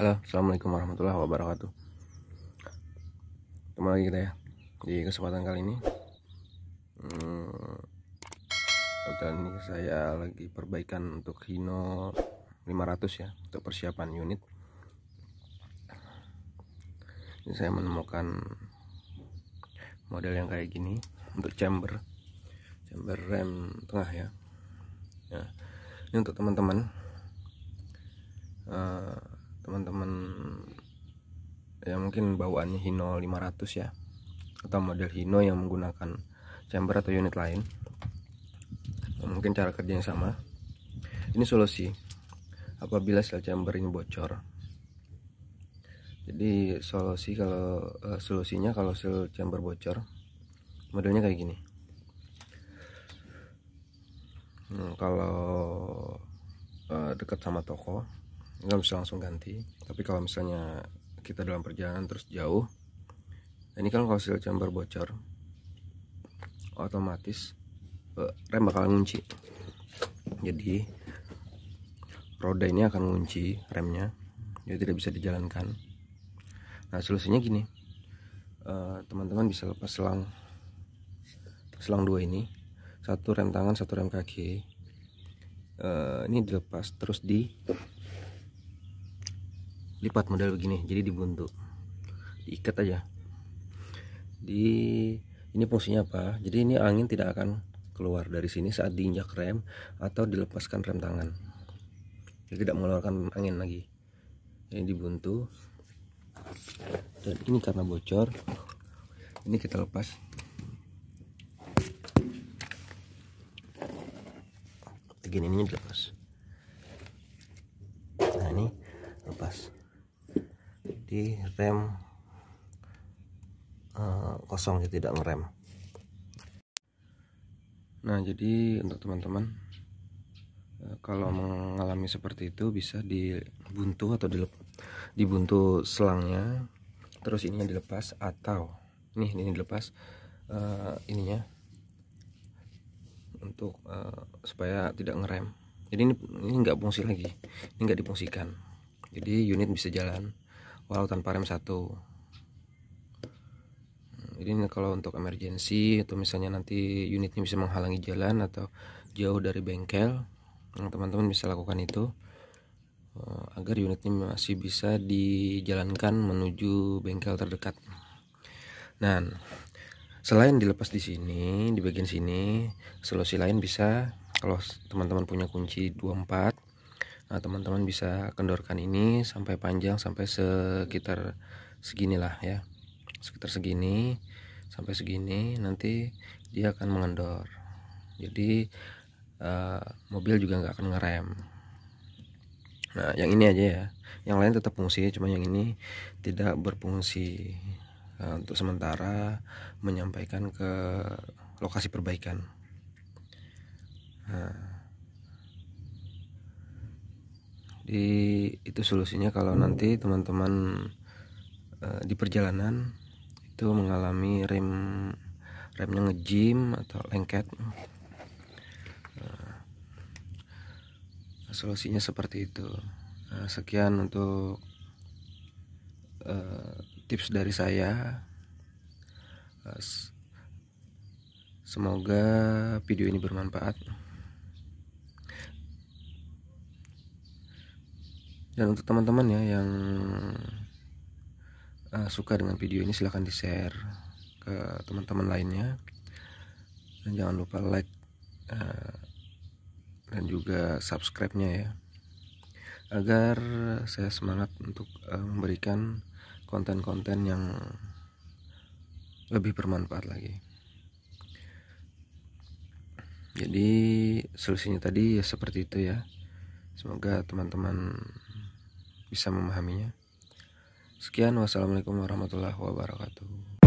Halo, Assalamualaikum warahmatullahi wabarakatuh Kembali lagi kita ya Di kesempatan kali ini hmm, Dan ini saya lagi perbaikan untuk Hino 500 ya Untuk persiapan unit Ini saya menemukan Model yang kayak gini Untuk chamber Chamber rem tengah ya Nah, ini untuk teman-teman eh, teman-teman ya mungkin bawaannya Hino 500 ya atau model Hino yang menggunakan chamber atau unit lain ya, mungkin cara kerjanya sama ini solusi apabila sel chamber ini bocor jadi solusi kalau uh, solusinya kalau sel chamber bocor modelnya kayak gini hmm, kalau uh, dekat sama toko nggak bisa langsung ganti tapi kalau misalnya kita dalam perjalanan terus jauh ini kan kalau seal chamber bocor otomatis eh, rem bakalan ngunci jadi roda ini akan ngunci remnya jadi tidak bisa dijalankan nah solusinya gini eh, teman-teman bisa lepas selang selang dua ini satu rem tangan satu rem kaki eh, ini dilepas terus di lipat model begini jadi dibuntu diikat aja di ini fungsinya apa jadi ini angin tidak akan keluar dari sini saat diinjak rem atau dilepaskan rem tangan jadi tidak mengeluarkan angin lagi ini dibuntu dan ini karena bocor ini kita lepas begini ini dilepas nah ini lepas di rem uh, kosong ya tidak ngerem nah jadi untuk teman-teman eh, kalau mengalami seperti itu bisa dibuntu atau dilepas dibuntu selangnya terus ininya dilepas atau nih ini dilepas uh, ininya untuk uh, supaya tidak ngerem jadi ini ini nggak fungsi lagi ini nggak dipungsikan. jadi unit bisa jalan walau tanpa rem satu hmm, ini kalau untuk emergency atau misalnya nanti unitnya bisa menghalangi jalan atau jauh dari bengkel teman-teman bisa lakukan itu eh, agar unitnya masih bisa dijalankan menuju bengkel terdekat nah selain dilepas di sini di bagian sini solusi lain bisa kalau teman-teman punya kunci 24 Nah, teman-teman bisa kendorkan ini sampai panjang sampai sekitar seginilah ya. Sekitar segini sampai segini nanti dia akan mengendor. Jadi uh, mobil juga nggak akan ngerem. Nah, yang ini aja ya. Yang lain tetap fungsi, cuma yang ini tidak berfungsi uh, untuk sementara menyampaikan ke lokasi perbaikan. Nah, Jadi itu solusinya kalau nanti teman-teman uh, di perjalanan itu mengalami rem remnya ngejim atau lengket. Uh, solusinya seperti itu. Uh, sekian untuk uh, tips dari saya. Uh, semoga video ini bermanfaat. dan untuk teman-teman ya yang uh, suka dengan video ini silahkan di share ke teman-teman lainnya dan jangan lupa like uh, dan juga subscribe-nya ya agar saya semangat untuk uh, memberikan konten-konten yang lebih bermanfaat lagi jadi solusinya tadi ya seperti itu ya semoga teman-teman bisa memahaminya. Sekian, wassalamualaikum warahmatullahi wabarakatuh.